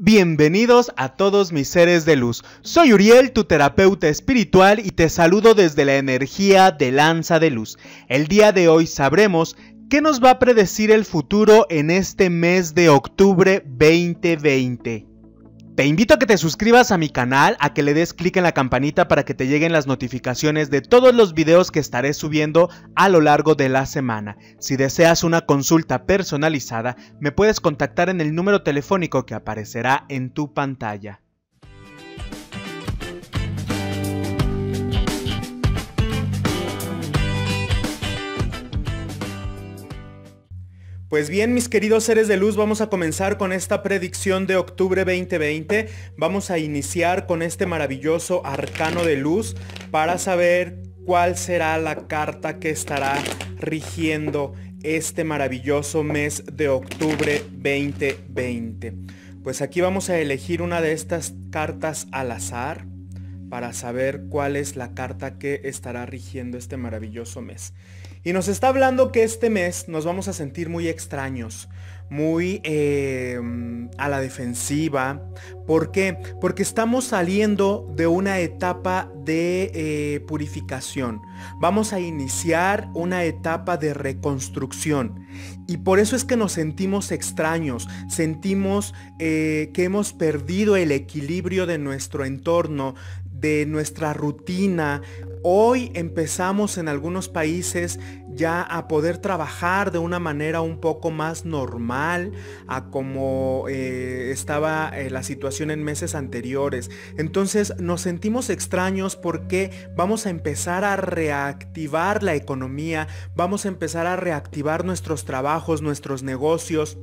Bienvenidos a todos mis seres de luz. Soy Uriel, tu terapeuta espiritual, y te saludo desde la energía de lanza de luz. El día de hoy sabremos qué nos va a predecir el futuro en este mes de octubre 2020. Te invito a que te suscribas a mi canal, a que le des clic en la campanita para que te lleguen las notificaciones de todos los videos que estaré subiendo a lo largo de la semana. Si deseas una consulta personalizada, me puedes contactar en el número telefónico que aparecerá en tu pantalla. Pues bien, mis queridos seres de luz, vamos a comenzar con esta predicción de octubre 2020. Vamos a iniciar con este maravilloso arcano de luz para saber cuál será la carta que estará rigiendo este maravilloso mes de octubre 2020. Pues aquí vamos a elegir una de estas cartas al azar para saber cuál es la carta que estará rigiendo este maravilloso mes. Y nos está hablando que este mes nos vamos a sentir muy extraños, muy em, a la defensiva. ¿Por qué? Porque estamos saliendo de una etapa de eh, purificación. Vamos a iniciar una etapa de reconstrucción. Y por eso es que nos sentimos extraños, sentimos eh, que hemos perdido el equilibrio de nuestro entorno, de nuestra rutina. Hoy empezamos en algunos países ya a poder trabajar de una manera un poco más normal a como eh, estaba eh, la situación en meses anteriores. Entonces nos sentimos extraños porque vamos a empezar a reactivar la economía, vamos a empezar a reactivar nuestros trabajos, nuestros negocios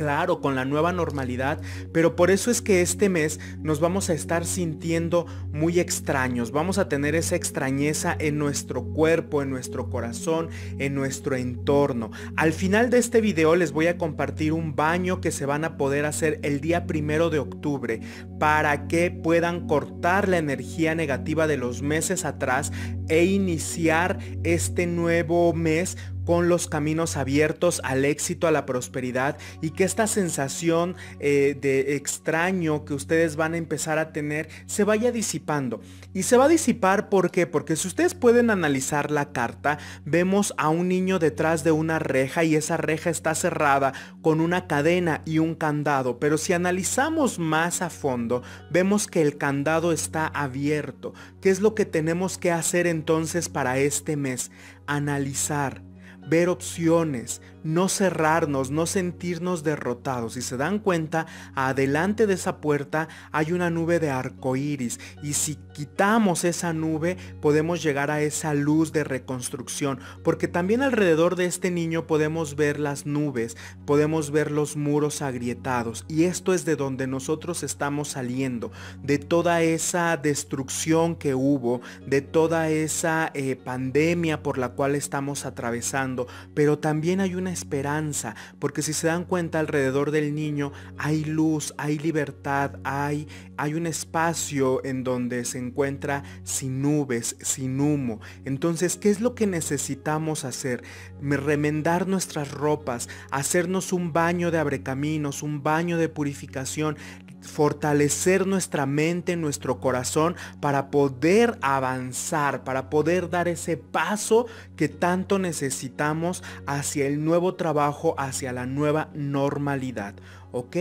claro, con la nueva normalidad, pero por eso es que este mes nos vamos a estar sintiendo muy extraños, vamos a tener esa extrañeza en nuestro cuerpo, en nuestro corazón, en nuestro entorno. Al final de este video les voy a compartir un baño que se van a poder hacer el día primero de octubre para que puedan cortar la energía negativa de los meses atrás e iniciar este nuevo mes con los caminos abiertos al éxito, a la prosperidad y que esta sensación eh, de extraño que ustedes van a empezar a tener se vaya disipando. Y se va a disipar ¿por Porque si ustedes pueden analizar la carta, vemos a un niño detrás de una reja y esa reja está cerrada con una cadena y un candado. Pero si analizamos más a fondo, vemos que el candado está abierto. ¿Qué es lo que tenemos que hacer entonces para este mes? Analizar ver opciones, no cerrarnos, no sentirnos derrotados. y se dan cuenta, adelante de esa puerta hay una nube de arco iris y si quitamos esa nube podemos llegar a esa luz de reconstrucción, porque también alrededor de este niño podemos ver las nubes, podemos ver los muros agrietados y esto es de donde nosotros estamos saliendo, de toda esa destrucción que hubo, de toda esa eh, pandemia por la cual estamos atravesando, pero también hay una esperanza, porque si se dan cuenta alrededor del niño hay luz, hay libertad, hay, hay un espacio en donde se encuentra sin nubes, sin humo. Entonces, ¿qué es lo que necesitamos hacer? Remendar nuestras ropas, hacernos un baño de abrecaminos, un baño de purificación, fortalecer nuestra mente, nuestro corazón, para poder avanzar, para poder dar ese paso que tanto necesitamos hacia el nuevo trabajo, hacia la nueva normalidad. ¿Ok?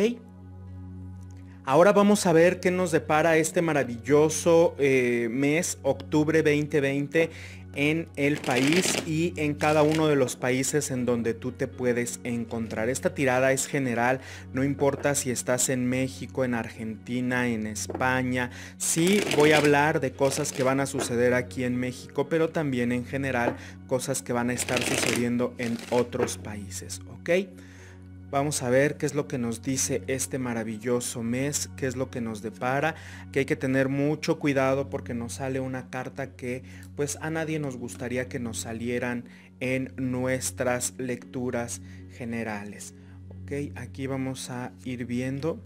Ahora vamos a ver qué nos depara este maravilloso eh, mes, octubre 2020, en el país y en cada uno de los países en donde tú te puedes encontrar. Esta tirada es general, no importa si estás en México, en Argentina, en España. Sí voy a hablar de cosas que van a suceder aquí en México, pero también en general cosas que van a estar sucediendo en otros países, ¿ok? Vamos a ver qué es lo que nos dice este maravilloso mes, qué es lo que nos depara, que hay que tener mucho cuidado porque nos sale una carta que pues a nadie nos gustaría que nos salieran en nuestras lecturas generales. Ok, aquí vamos a ir viendo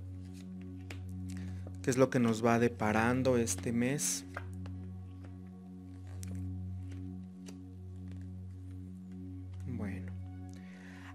qué es lo que nos va deparando este mes.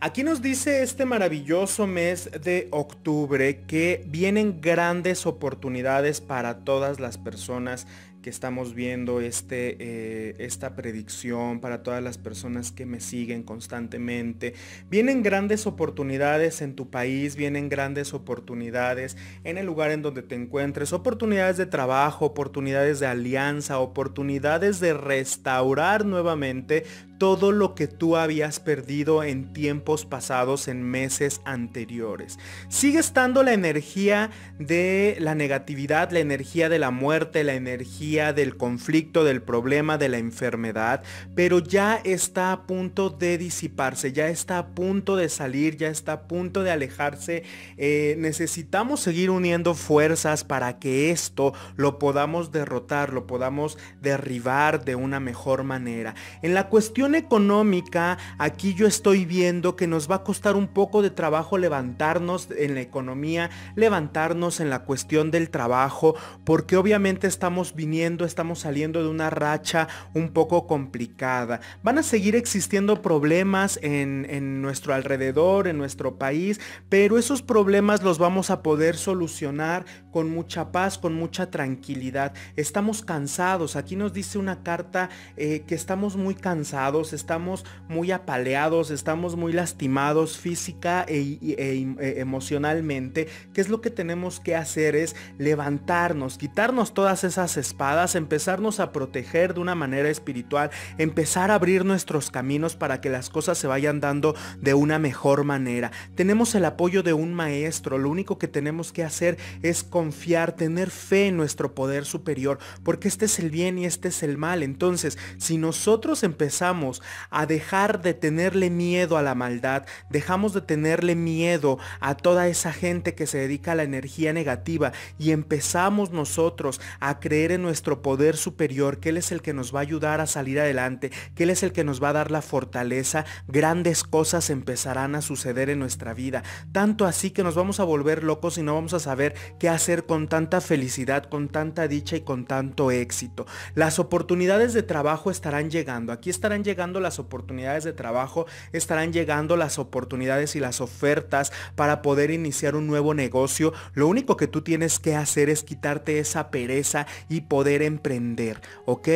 Aquí nos dice este maravilloso mes de octubre que vienen grandes oportunidades para todas las personas que estamos viendo este, eh, esta predicción, para todas las personas que me siguen constantemente. Vienen grandes oportunidades en tu país, vienen grandes oportunidades en el lugar en donde te encuentres, oportunidades de trabajo, oportunidades de alianza, oportunidades de restaurar nuevamente todo lo que tú habías perdido en tiempos pasados, en meses anteriores. Sigue estando la energía de la negatividad, la energía de la muerte, la energía del conflicto, del problema, de la enfermedad, pero ya está a punto de disiparse, ya está a punto de salir, ya está a punto de alejarse. Eh, necesitamos seguir uniendo fuerzas para que esto lo podamos derrotar, lo podamos derribar de una mejor manera. En la cuestión económica, aquí yo estoy viendo que nos va a costar un poco de trabajo levantarnos en la economía, levantarnos en la cuestión del trabajo, porque obviamente estamos viniendo, estamos saliendo de una racha un poco complicada. Van a seguir existiendo problemas en, en nuestro alrededor, en nuestro país, pero esos problemas los vamos a poder solucionar con mucha paz, con mucha tranquilidad. Estamos cansados, aquí nos dice una carta eh, que estamos muy cansados estamos muy apaleados, estamos muy lastimados física e, y e, em, e, emocionalmente, ¿qué es lo que tenemos que hacer? Es levantarnos, quitarnos todas esas espadas, empezarnos a proteger de una manera espiritual, empezar a abrir nuestros caminos para que las cosas se vayan dando de una mejor manera. Tenemos el apoyo de un maestro, lo único que tenemos que hacer es confiar, tener fe en nuestro poder superior, porque este es el bien y este es el mal. Entonces, si nosotros empezamos a dejar de tenerle miedo a la maldad, dejamos de tenerle miedo a toda esa gente que se dedica a la energía negativa y empezamos nosotros a creer en nuestro poder superior, que Él es el que nos va a ayudar a salir adelante, que Él es el que nos va a dar la fortaleza, grandes cosas empezarán a suceder en nuestra vida. Tanto así que nos vamos a volver locos y no vamos a saber qué hacer con tanta felicidad, con tanta dicha y con tanto éxito. Las oportunidades de trabajo estarán llegando, aquí estarán llegando llegando las oportunidades de trabajo, estarán llegando las oportunidades y las ofertas para poder iniciar un nuevo negocio. Lo único que tú tienes que hacer es quitarte esa pereza y poder emprender, ¿ok?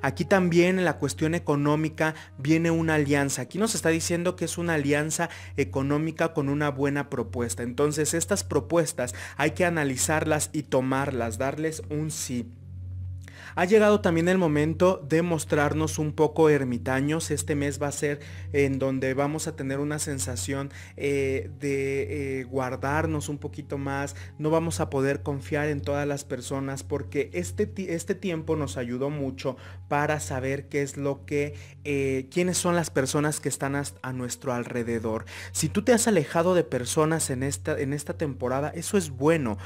Aquí también en la cuestión económica viene una alianza. Aquí nos está diciendo que es una alianza económica con una buena propuesta. Entonces estas propuestas hay que analizarlas y tomarlas, darles un sí. Ha llegado también el momento de mostrarnos un poco ermitaños. Este mes va a ser en donde vamos a tener una sensación eh, de eh, guardarnos un poquito más. No vamos a poder confiar en todas las personas porque este, este tiempo nos ayudó mucho para saber qué es lo que, eh, quiénes son las personas que están a, nuestro alrededor. Si tú te has alejado de personas en esta, en esta temporada, eso es bueno.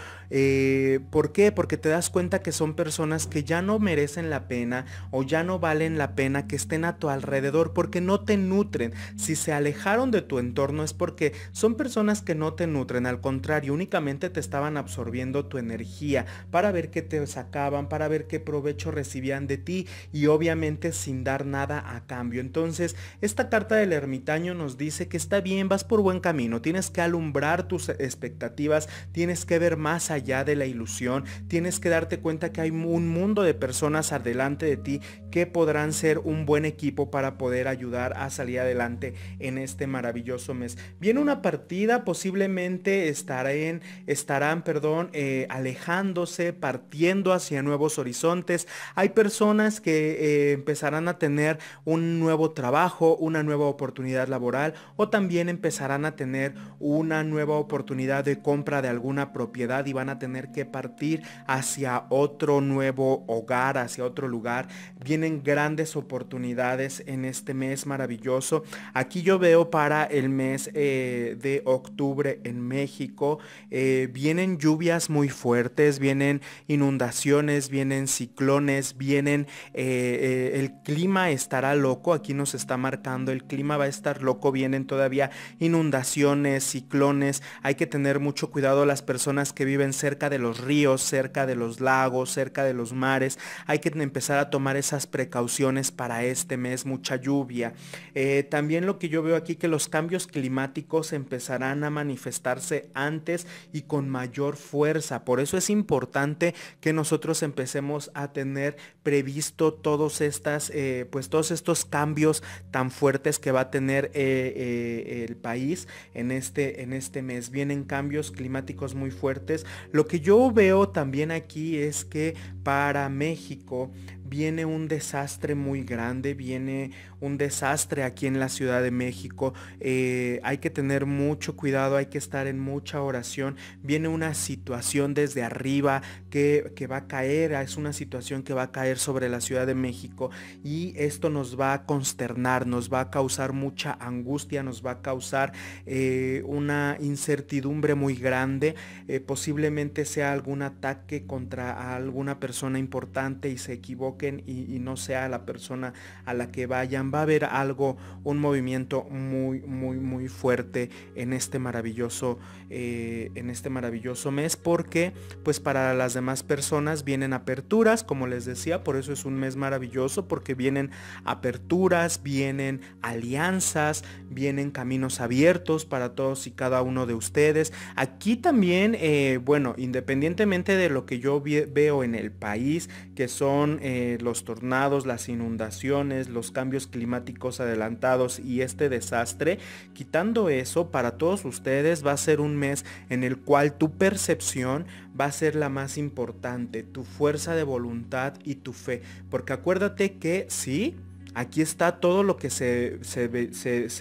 ¿Por qué? Porque te das cuenta que son personas que ya no merecen la pena o ya no valen la pena que estén a tu alrededor porque no te nutren. Si se alejaron de tu entorno es porque son personas que no te nutren, al contrario, únicamente te estaban absorbiendo tu energía para ver qué te sacaban, para ver qué provecho recibían de ti y obviamente sin dar nada a cambio. Entonces, esta carta del ermitaño nos dice que está bien, vas por buen camino, tienes que alumbrar tus expectativas, tienes que ver más allá de la ilusión, tienes que darte cuenta que hay un mundo de personas adelante de ti que podrán ser un buen equipo para poder ayudar a salir adelante en este maravilloso mes. Viene una partida, posiblemente estarán, estarán perdón, eh, alejándose, partiendo hacia nuevos horizontes. Hay personas que eh, empezarán a tener un nuevo trabajo, una nueva oportunidad laboral o también empezarán a tener una nueva oportunidad de compra de alguna propiedad y van a tener que partir hacia otro nuevo hogar hacia otro lugar. Vienen grandes oportunidades en este mes maravilloso. Aquí yo veo para el mes eh, de octubre en México, eh, vienen lluvias muy fuertes, vienen inundaciones, vienen ciclones, vienen, eh, el clima estará loco, aquí nos está marcando, el clima va a estar loco, vienen todavía inundaciones, ciclones, hay que tener mucho cuidado las personas que viven cerca de los ríos, cerca de los lagos, cerca de los mares, hay que empezar a tomar esas precauciones para este mes, mucha lluvia. Eh, también lo que yo veo aquí que los cambios climáticos empezarán a manifestarse antes y con mayor fuerza. Por eso es importante que nosotros empecemos a tener previsto todos estas, eh, pues todos estos cambios tan fuertes que va a tener eh, el país en este, en este mes. Vienen cambios climáticos muy fuertes. Lo que yo veo también aquí es que para mí... México, viene un desastre muy grande, viene un desastre aquí en la Ciudad de México. Eh, hay que tener mucho cuidado, hay que estar en mucha oración. Viene una situación desde arriba que, va a caer, es una situación que va a caer sobre la Ciudad de México y esto nos va a consternar, nos va a causar mucha angustia, nos va a causar eh, una incertidumbre muy grande. Eh, posiblemente sea algún ataque contra alguna persona importante y se equivoque y, no sea la persona a la que vayan. Va a haber algo, un movimiento muy, muy, muy fuerte en este maravilloso, eh, en este maravilloso mes porque pues para las demás personas vienen aperturas, como les decía, por eso es un mes maravilloso porque vienen aperturas, vienen alianzas, vienen caminos abiertos para todos y cada uno de ustedes. Aquí también, eh, bueno, independientemente de lo que yo veo en el país, que son... Eh, eh, los tornados, las inundaciones, los cambios climáticos adelantados y este desastre. Quitando eso, para todos ustedes va a ser un mes en el cual tu percepción va a ser la más importante, tu fuerza de voluntad y tu fe. Porque acuérdate que sí, Aquí está todo lo que se, se, ve,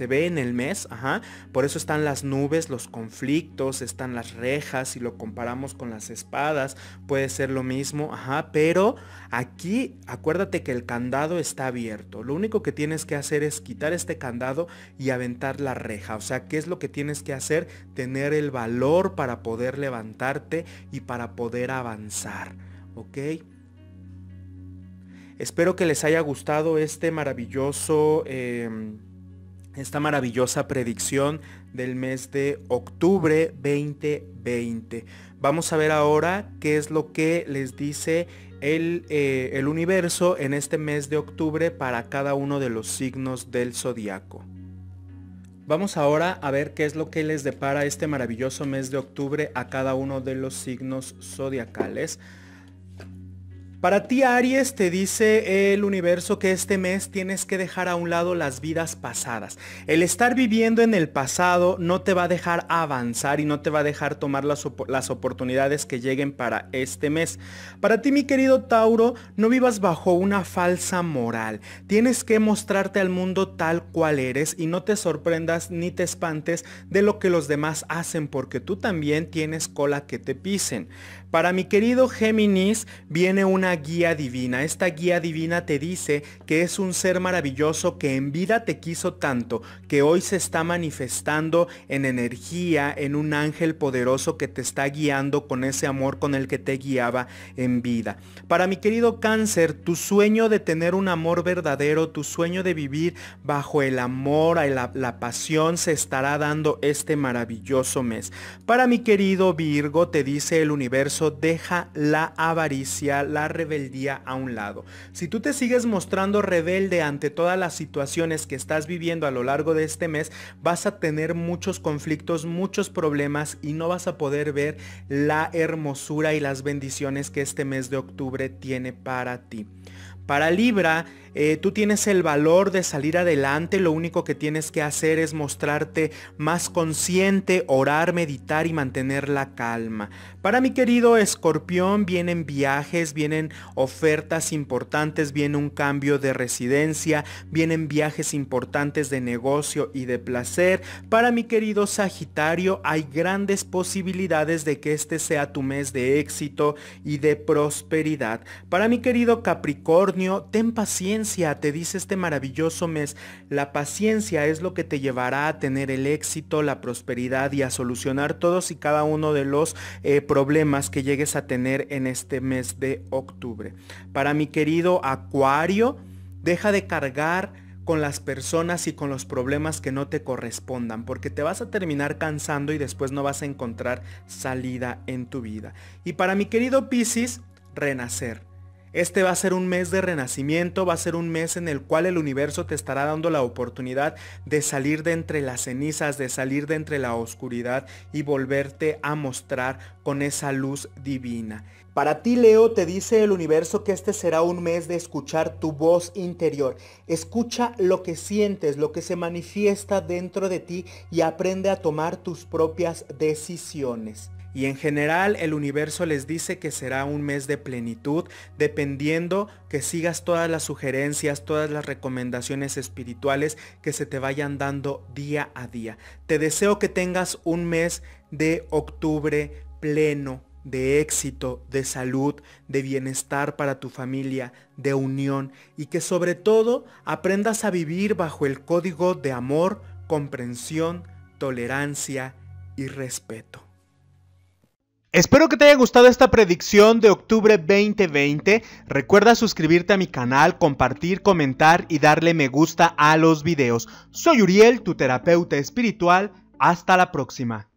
ve en el mes, ajá. Por eso están las nubes, los conflictos, están las rejas, si lo comparamos con las espadas, puede ser lo mismo, ajá. Pero aquí acuérdate que el candado está abierto. Lo único que tienes que hacer es quitar este candado y aventar la reja. O sea, ¿qué es lo que tienes que hacer? Tener el valor para poder levantarte y para poder avanzar. ¿Ok? Espero que les haya gustado este maravilloso, em, esta maravillosa predicción del mes de octubre 2020. Vamos a ver ahora qué es lo que les dice el, eh, el universo en este mes de octubre para cada uno de los signos del zodiaco. Vamos ahora a ver qué es lo que les depara este maravilloso mes de octubre a cada uno de los signos zodiacales. Para ti Aries te dice el universo que este mes tienes que dejar a un lado las vidas pasadas. El estar viviendo en el pasado no te va a dejar avanzar y no te va a dejar tomar las, oportunidades que lleguen para este mes. Para ti mi querido Tauro, no vivas bajo una falsa moral. Tienes que mostrarte al mundo tal cual eres y no te sorprendas ni te espantes de lo que los demás hacen porque tú también tienes cola que te pisen. Para mi querido Géminis viene una guía divina. Esta guía divina te dice que es un ser maravilloso que en vida te quiso tanto, que hoy se está manifestando en energía, en un ángel poderoso que te está guiando con ese amor con el que te guiaba en vida. Para mi querido cáncer, tu sueño de tener un amor verdadero, tu sueño de vivir bajo el amor, a la pasión, se estará dando este maravilloso mes. Para mi querido Virgo, te dice el universo, deja la avaricia, la rebeldía a un lado. Si tú te sigues mostrando rebelde ante todas las situaciones que estás viviendo a lo largo de este mes, vas a tener muchos conflictos, muchos problemas y no vas a poder ver la hermosura y las bendiciones que este mes de octubre tiene para ti. Para Libra, eh, tú tienes el valor de salir adelante, lo único que tienes que hacer es mostrarte más consciente, orar, meditar y mantener la calma. Para mi querido escorpión vienen viajes, vienen ofertas importantes, viene un cambio de residencia, vienen viajes importantes de negocio y de placer. Para mi querido Sagitario hay grandes posibilidades de que este sea tu mes de éxito y de prosperidad. Para mi querido Capricornio, ten paciencia, te dice este maravilloso mes. La paciencia es lo que te llevará a tener el éxito, la prosperidad y a solucionar todos y cada uno de los eh, problemas que llegues a tener en este mes de octubre. Para mi querido Acuario, deja de cargar con las personas y con los problemas que no te correspondan, porque te vas a terminar cansando y después no vas a encontrar salida en tu vida. Y para mi querido Piscis, renacer. Este va a ser un mes de renacimiento, va a ser un mes en el cual el universo te estará dando la oportunidad de salir de entre las cenizas, de salir de entre la oscuridad y volverte a mostrar con esa luz divina. Para ti, Leo, te dice el universo que este será un mes de escuchar tu voz interior. Escucha lo que sientes, lo que se manifiesta dentro de ti y aprende a tomar tus propias decisiones y en general el universo les dice que será un mes de plenitud dependiendo que sigas todas las sugerencias, todas las recomendaciones espirituales que se te vayan dando día a día. Te deseo que tengas un mes de octubre pleno, de éxito, de salud, de bienestar para tu familia, de unión y que sobre todo aprendas a vivir bajo el código de amor, comprensión, tolerancia y respeto. Espero que te haya gustado esta predicción de octubre 2020. Recuerda suscribirte a mi canal, compartir, comentar y darle me gusta a los videos. Soy Uriel, tu terapeuta espiritual. Hasta la próxima.